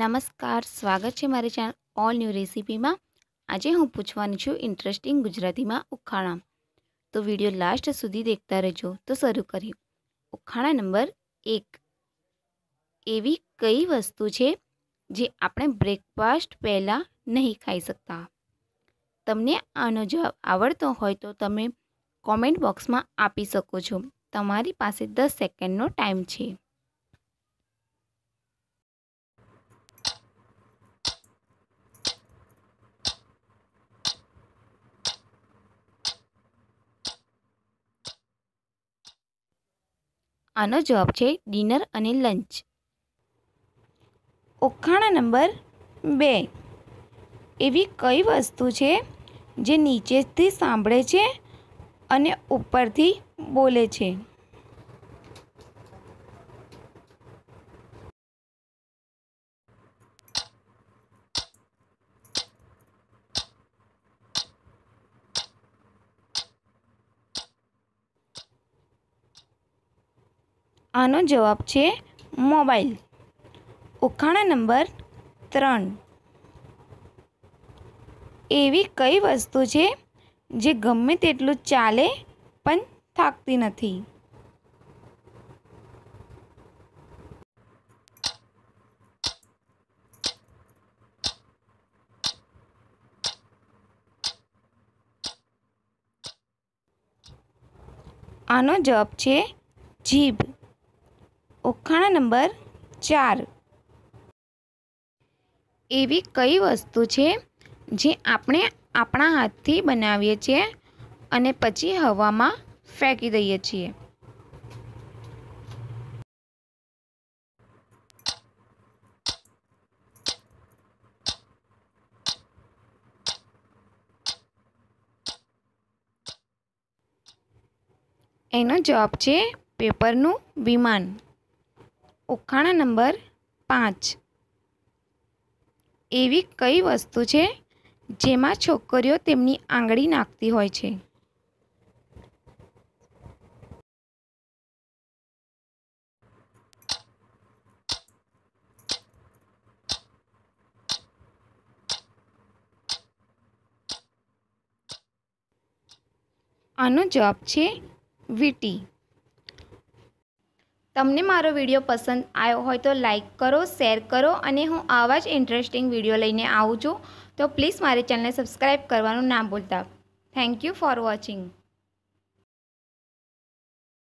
નમસ્કાર સ્વાગત છે મારી ચેનલ ઓલ ન્યૂ રેસીપીમાં આજે હું પૂછવાની છું ઇન્ટરેસ્ટિંગ ગુજરાતીમાં ઉખાણા તો વિડીયો લાસ્ટ સુધી દેખતા રહેજો તો શરૂ કરીએ ઉખાણા નંબર એક એવી કઈ વસ્તુ છે જે આપણે બ્રેકફાસ્ટ પહેલાં નહીં ખાઈ શકતા તમને આનો જવાબ આવડતો હોય તો તમે કોમેન્ટ બોક્સમાં આપી શકો છો તમારી પાસે દસ સેકન્ડનો ટાઈમ છે આનો જવાબ છે ડિનર અને લંચ ઉખાણા નંબર બે એવી કઈ વસ્તુ છે જે નીચેથી સાંભળે છે અને ઉપરથી બોલે છે આનો જવાબ છે મોબાઈલ ઉખાણા નંબર ત્રણ એવી કઈ વસ્તુ છે જે ગમે તેટલું ચાલે પણ થાકતી નથી આનો જવાબ છે જીભ ઓખાણા નંબર ચાર એવી કઈ વસ્તુ છે જે આપણે આપણા હાથથી બનાવીએ છીએ અને પછી હવામાં ફેંકી દઈએ છીએ એનો જવાબ છે પેપરનું વિમાન ઓખાણા નંબર પાંચ એવી કઈ વસ્તુ છે જેમાં છોકરીઓ તેમની આંગળી નાખતી હોય છે આનો જવાબ છે વીટી તમને મારો વિડીયો પસંદ આવ્યો હોય તો લાઇક કરો શેર કરો અને હું આવા જ ઇન્ટરેસ્ટિંગ વિડીયો લઈને આવું છું તો પ્લીઝ મારી ચેનલને સબસ્ક્રાઈબ કરવાનું ના ભૂલતા થેન્ક યુ ફોર વોચિંગ